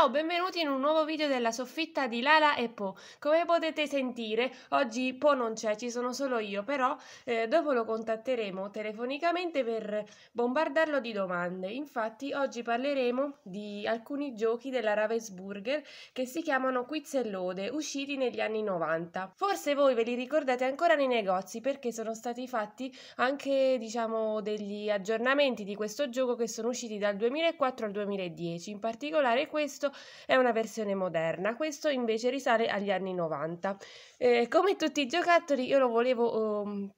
Ciao, benvenuti in un nuovo video della soffitta di Lala e Po. Come potete sentire, oggi Po non c'è, ci sono solo io, però eh, dopo lo contatteremo telefonicamente per bombardarlo di domande. Infatti, oggi parleremo di alcuni giochi della Ravensburger che si chiamano Quiz e Lode, usciti negli anni 90. Forse voi ve li ricordate ancora nei negozi perché sono stati fatti anche, diciamo, degli aggiornamenti di questo gioco che sono usciti dal 2004 al 2010, in particolare questo è una versione moderna, questo invece risale agli anni 90. Eh, come tutti i giocattoli io lo volevo... Um,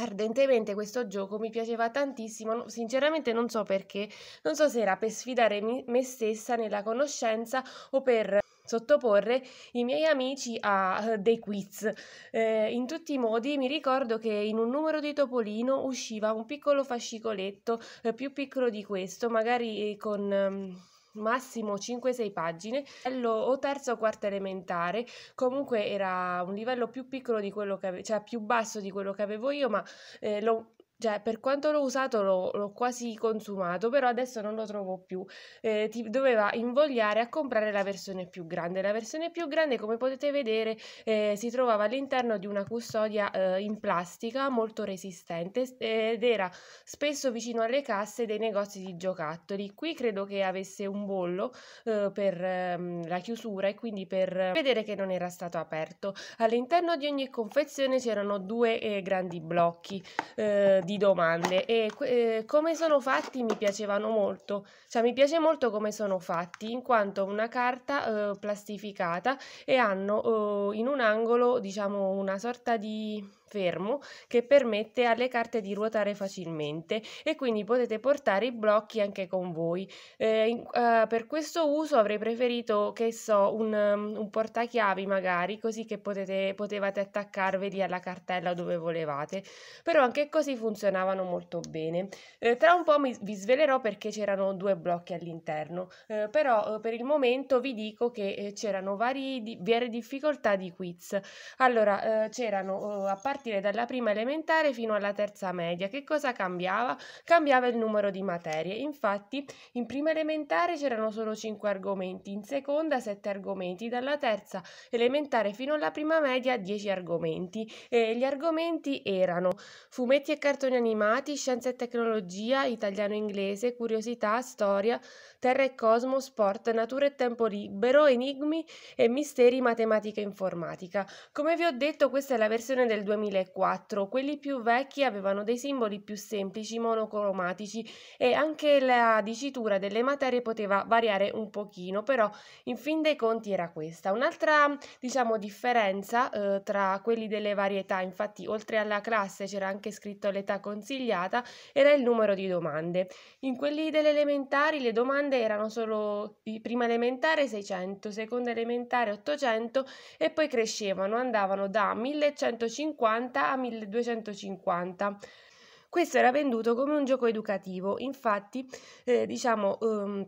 ardentemente questo gioco mi piaceva tantissimo, sinceramente non so perché, non so se era per sfidare me stessa nella conoscenza o per sottoporre i miei amici a eh, dei quiz. Eh, in tutti i modi mi ricordo che in un numero di Topolino usciva un piccolo fascicoletto eh, più piccolo di questo, magari eh, con... Ehm massimo 5-6 pagine, o terzo o quarta elementare, comunque era un livello più piccolo di quello che avevo, cioè più basso di quello che avevo io, ma eh, lo, cioè, per quanto l'ho usato l'ho, l'ho quasi consumato, però adesso non lo trovo più. Eh, ti doveva invogliare a comprare la versione più grande. La versione più grande, come potete vedere, eh, si trovava all'interno di una custodia eh, in plastica molto resistente ed era spesso vicino alle casse dei negozi di giocattoli. Qui credo che avesse un bollo eh, per ehm, la chiusura e quindi per vedere che non era stato aperto. All'interno di ogni confezione c'erano due eh, grandi blocchi eh, di domande e eh, come sono fatti mi piacevano molto, cioè mi piace molto come sono fatti in quanto una carta eh, plastificata e hanno eh, in un angolo diciamo una sorta di fermo che permette alle carte di ruotare facilmente e quindi potete portare i blocchi anche con voi. Eh, in, eh, per questo uso avrei preferito, che so, un, mm, un portachiavi magari, così che potete, potevate attaccarveli alla cartella dove volevate, però anche così funzionavano molto bene. Eh, tra un po' mi, vi svelerò perché c'erano due blocchi all'interno, eh, però eh, per il momento vi dico che eh, c'erano varie di, difficoltà di quiz. Allora, eh, c'erano a parte partire dalla prima elementare fino alla terza media. Che cosa cambiava? Cambiava il numero di materie. Infatti, in prima elementare c'erano solo 5 argomenti, in seconda 7 argomenti, dalla terza elementare fino alla prima media 10 argomenti. E gli argomenti erano fumetti e cartoni animati, scienza e tecnologia, italiano e inglese, curiosità, storia, terra e cosmo, sport, natura e tempo libero, enigmi e misteri matematica e informatica. Come vi ho detto, questa è la versione del 2000 2004. Quelli più vecchi avevano dei simboli più semplici, monocromatici e anche la dicitura delle materie poteva variare un pochino, però in fin dei conti era questa. Un'altra, diciamo, differenza eh, tra quelli delle varietà, infatti, oltre alla classe c'era anche scritto l'età consigliata, era il numero di domande. In quelli delle elementari le domande erano solo di prima elementare 600, seconda elementare 800 e poi crescevano, andavano da 1150 180 a 1250. Questo era venduto come un gioco educativo, infatti eh, diciamo... Um,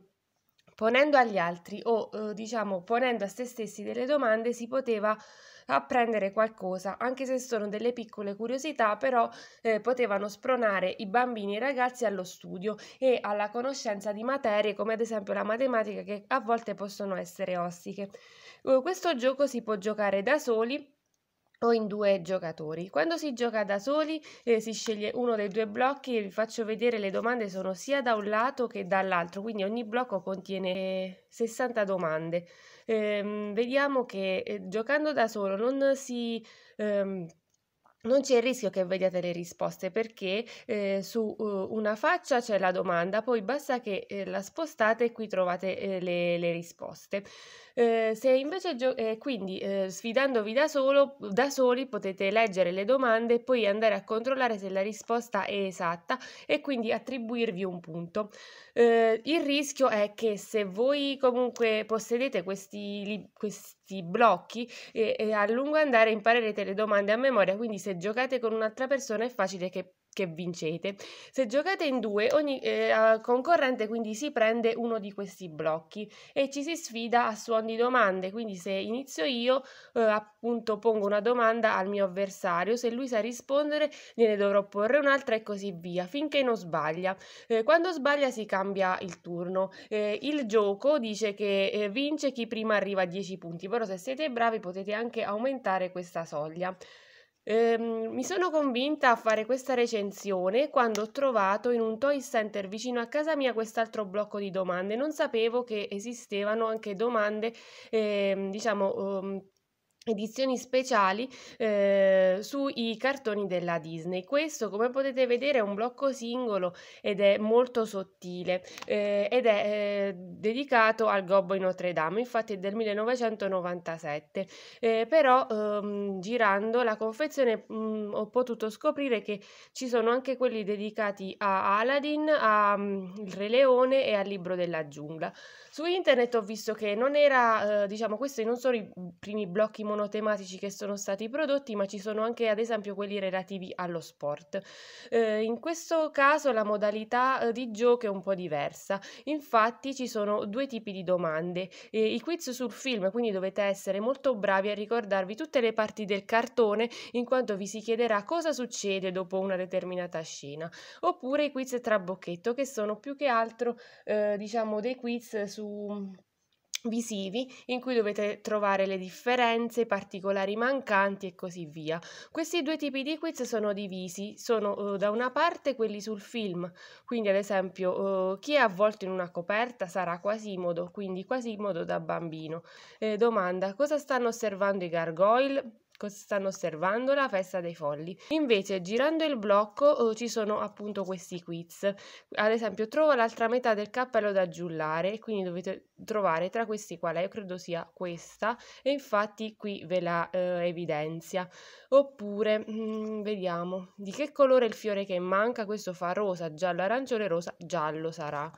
ponendo agli altri o eh, diciamo ponendo a se stessi delle domande si poteva apprendere qualcosa, anche se sono delle piccole curiosità, però eh, potevano spronare i bambini e i ragazzi allo studio e alla conoscenza di materie come ad esempio la matematica che a volte possono essere ostiche. Eh, questo gioco si può giocare da soli o in due giocatori. Quando si gioca da soli eh, si sceglie uno dei due blocchi e vi faccio vedere le domande sono sia da un lato che dall'altro, quindi ogni blocco contiene 60 eh, domande. Ehm, vediamo che eh, giocando da solo non si... Ehm, non c'è il rischio che vediate le risposte perché eh, su uh, una faccia c'è la domanda, poi basta che eh, la spostate e qui trovate eh, le, le, risposte. Eh, se invece gio- eh, quindi eh, sfidandovi da, solo, da soli potete leggere le domande e poi andare a controllare se la risposta è esatta e quindi attribuirvi un punto. Eh, il rischio è che se voi comunque possedete questi, li- questi blocchi eh, e a lungo andare imparerete le domande a memoria, quindi se giocate con un'altra persona è facile che che vincete. Se giocate in due, ogni eh, concorrente quindi si prende uno di questi blocchi e ci si sfida a suon di domande. Quindi se inizio io, eh, appunto pongo una domanda al mio avversario, se lui sa rispondere gliene dovrò porre un'altra e così via, finché non sbaglia. Eh, quando sbaglia si cambia il turno. Eh, il gioco dice che eh, vince chi prima arriva a 10 punti, però se siete bravi potete anche aumentare questa soglia. Ehm, mi sono convinta a fare questa recensione quando ho trovato in un toy center vicino a casa mia quest'altro blocco di domande. Non sapevo che esistevano anche domande, ehm, diciamo... Um, edizioni speciali eh, sui cartoni della Disney. Questo, come potete vedere, è un blocco singolo ed è molto sottile eh, ed è eh, dedicato al Gobbo in Notre Dame, infatti è del 1997. Eh, però ehm, girando la confezione mh, mm, ho potuto scoprire che ci sono anche quelli dedicati a Aladdin, a mh, mm, Il Re Leone e al Libro della Giungla. Su internet ho visto che non era, eh, diciamo, questi non sono i primi blocchi monotonici sono tematici che sono stati prodotti, ma ci sono anche ad esempio quelli relativi allo sport. Eh, in questo caso la modalità eh, di gioco è un po' diversa, infatti ci sono due tipi di domande. Eh, I quiz sul film, quindi dovete essere molto bravi a ricordarvi tutte le parti del cartone in quanto vi si chiederà cosa succede dopo una determinata scena, oppure i quiz trabocchetto che sono più che altro eh, diciamo dei quiz su visivi in cui dovete trovare le differenze, i particolari mancanti e così via. Questi due tipi di quiz sono divisi, sono eh, da una parte quelli sul film, quindi ad esempio eh, chi è avvolto in una coperta sarà Quasimodo, quindi Quasimodo da bambino. Eh, domanda, cosa stanno osservando i gargoyle? stanno osservando? La festa dei folli. Invece, girando il blocco, oh, ci sono appunto questi quiz. Ad esempio, trovo l'altra metà del cappello da giullare, quindi dovete trovare tra questi qual io credo sia questa, e infatti qui ve la eh, evidenzia. Oppure, mh, mm, vediamo, di che colore il fiore che manca? Questo fa rosa, giallo, arancione, rosa, giallo sarà.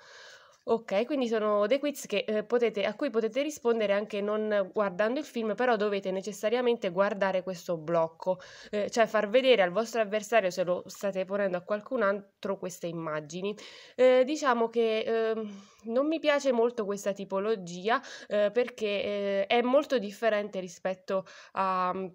Ok, quindi sono dei quiz che, eh, potete, a cui potete rispondere anche non guardando il film, però dovete necessariamente guardare questo blocco, eh, cioè far vedere al vostro avversario, se lo state ponendo a qualcun altro, queste immagini. Eh, diciamo che ehm, non mi piace molto questa tipologia eh, perché eh, è molto differente rispetto a mm,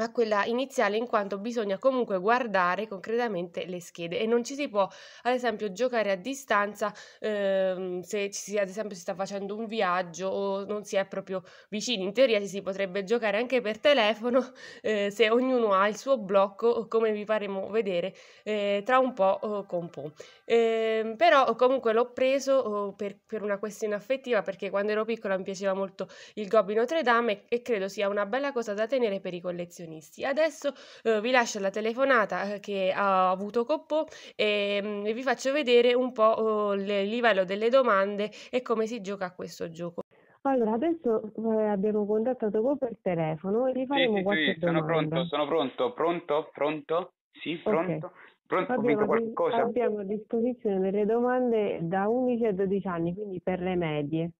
a quella iniziale in quanto bisogna comunque guardare concretamente le schede e non ci si può ad esempio giocare a distanza ehm, se si, ad esempio si sta facendo un viaggio o non si è proprio vicini in teoria ci si potrebbe giocare anche per telefono eh, se ognuno ha il suo blocco come vi faremo vedere eh, tra un po' oh, con po' eh, però comunque l'ho preso oh, per, per, una questione affettiva perché quando ero piccola mi piaceva molto il Gobbi Notre Dame e credo sia una bella cosa da tenere per i collezionisti professionisti. Adesso eh, vi lascio la telefonata eh, che ha avuto Coppo ehm, e, mh, vi faccio vedere un po' oh, il livello delle domande e come si gioca a questo gioco. Allora, adesso eh, abbiamo contattato Coppo per telefono e gli faremo sì, qualche sì, sono pronto, sono pronto, pronto, pronto, sì, pronto. Okay. Pronto, abbiamo, qualcosa? abbiamo a disposizione delle domande da 11 a 12 anni, quindi per le medie.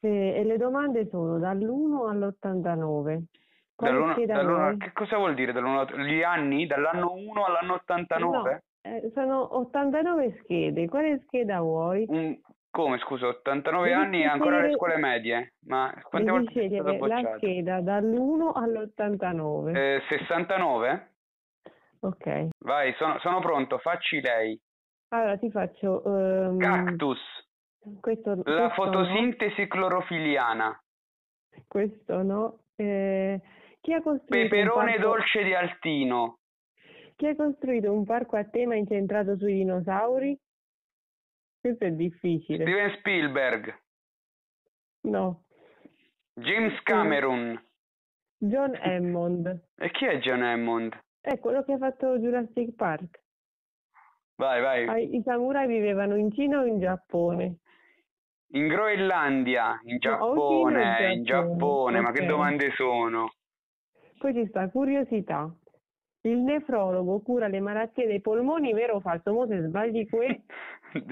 Eh, e le domande sono dall'1 all'89. Dall'uno, dall'uno, che cosa vuol dire? Dall'uno, gli anni? Dall'anno 1 all'anno 89? No, eh, sono 89 schede, quale scheda vuoi? Mm, come scusa, 89 devi anni e ancora le scuole medie? Ma quante volte scegliere La scheda dall'1 all'89. Eh, 69? Ok. Vai, sono, sono, pronto, facci lei. Allora ti faccio... Um... Cactus. Questo, questo la fotosintesi no. clorofiliana. Questo no. Eh... Chi ha costruito Peperone parco... dolce di Altino. Chi ha costruito un parco a tema incentrato sui dinosauri? Questo è difficile. Steven Spielberg. No. James mm. Cameron. John Hammond. E chi è John Hammond? È quello che ha fatto Jurassic Park. Vai, vai. Ah, I samurai vivevano in Cina o in Giappone? In Groenlandia, in Giappone, no, in Giappone, in Giappone okay. ma che domande sono? Poi ci sta curiosità. Il nefrologo cura le malattie dei polmoni, vero o falso? Mo se sbagli qui.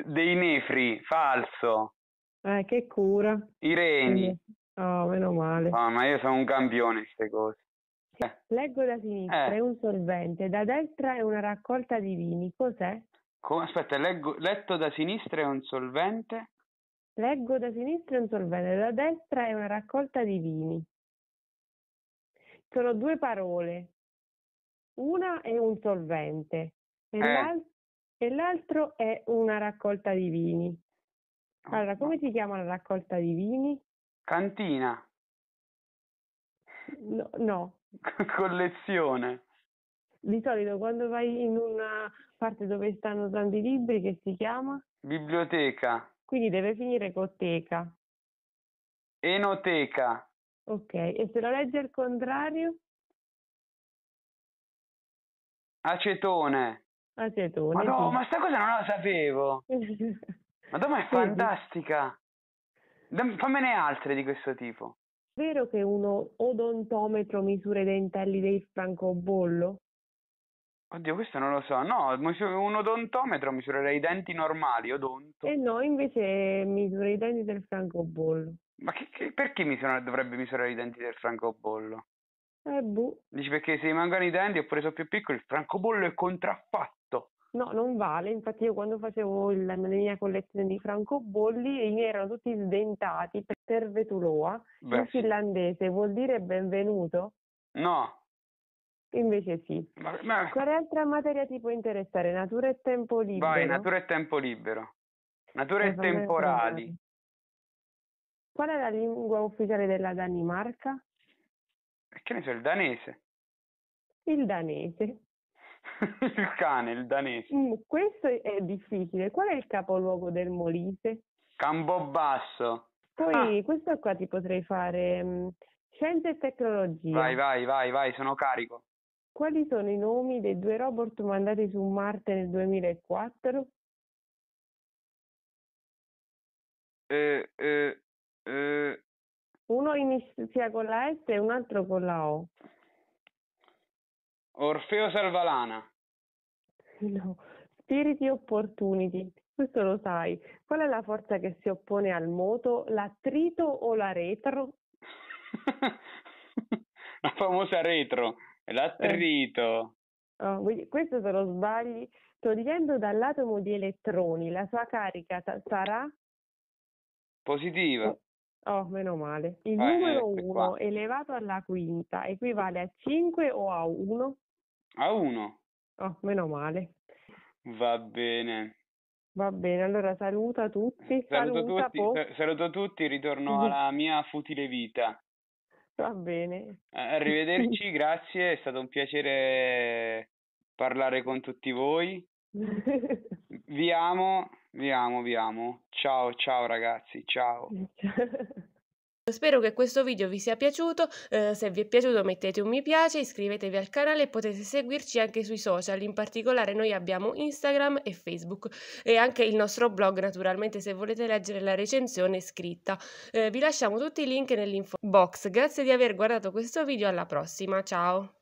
dei nefri, falso. Eh, che cura. I reni. Eh, oh, meno male. Ah, ma io sono un campione queste cose. Eh. Leggo da sinistra, eh. è un solvente, da destra è una raccolta di vini. Cos'è? Come? Aspetta, leggo, letto da sinistra è un solvente. Leggo da sinistra è un solvente, da destra è una raccolta di vini sono due parole. Una è un solvente e, eh. l'al- e l'altro è una raccolta di vini. Oh, allora, come si chiama la raccolta di vini? Cantina. No. no. Collezione. Di solito quando vai in una parte dove stanno tanti libri, che si chiama? Biblioteca. Quindi deve finire con teca. Enoteca. Ok, e se lo legge al contrario? Acetone. Acetone. Ma no, sì. ma sta cosa non la sapevo. ma Madonna, è sì. fantastica. Fammene altre di questo tipo. È vero che uno odontometro misura i dentelli del francobollo? Oddio, questo non lo so. No, un odontometro misurerei i denti normali, odonto. E no, invece misura i denti del francobollo. Ma che, che, perché misurare, dovrebbe misurare i denti del francobollo? Eh, boh. Dici perché se rimangono i denti oppure sono più piccoli, il francobollo è contraffatto. No, non vale. Infatti, io quando facevo il, la mia collezione di francobolli, i miei erano tutti sdentati per vetuloa. Beh. In finlandese vuol dire benvenuto? No. Invece sì. Ma, ma... Quale altra materia ti può interessare? Natura e tempo libero. Vai, natura e tempo libero. Natura e temporali. Qual è la lingua ufficiale della Danimarca? Che ne so, il danese. Il danese. il cane, il danese. Mm, questo è difficile. Qual è il capoluogo del Molise? Campobasso. Poi ah. questo qua ti potrei fare um, mm, scienza e tecnologia. Vai, vai, vai, vai, sono carico. Quali sono i nomi dei due robot mandati su Marte nel 2004? Eh, eh, Mm. Uno inizia con la S e un altro con la O. Orfeo Salvalana. No, spiriti opportunity. Questo lo sai. Qual è la forza che si oppone al moto? L'attrito o la retro? la famosa retro, l'attrito. Eh. Oh, questo se lo sbagli, togliendo dall'atomo di elettroni la sua carica sarà? Positiva. Oh, Oh, meno male. Il eh, numero 1 eh, elevato alla quinta equivale a 5 o a 1? A uno. Oh, meno male. Va bene. Va bene, allora saluta tutti. Eh, saluto, saluta tutti, po- saluto tutti, ritorno alla mia futile vita. Va bene. Eh, arrivederci, grazie, è stato un piacere parlare con tutti voi. Vi amo. Vi amo, vi amo. Ciao, ciao ragazzi, ciao. Spero che questo video vi sia piaciuto, eh, se vi è piaciuto mettete un mi piace, iscrivetevi al canale e potete seguirci anche sui social, in particolare noi abbiamo Instagram e Facebook e anche il nostro blog naturalmente se volete leggere la recensione scritta. Eh, vi lasciamo tutti i link nell'info box, grazie di aver guardato questo video, alla prossima, ciao!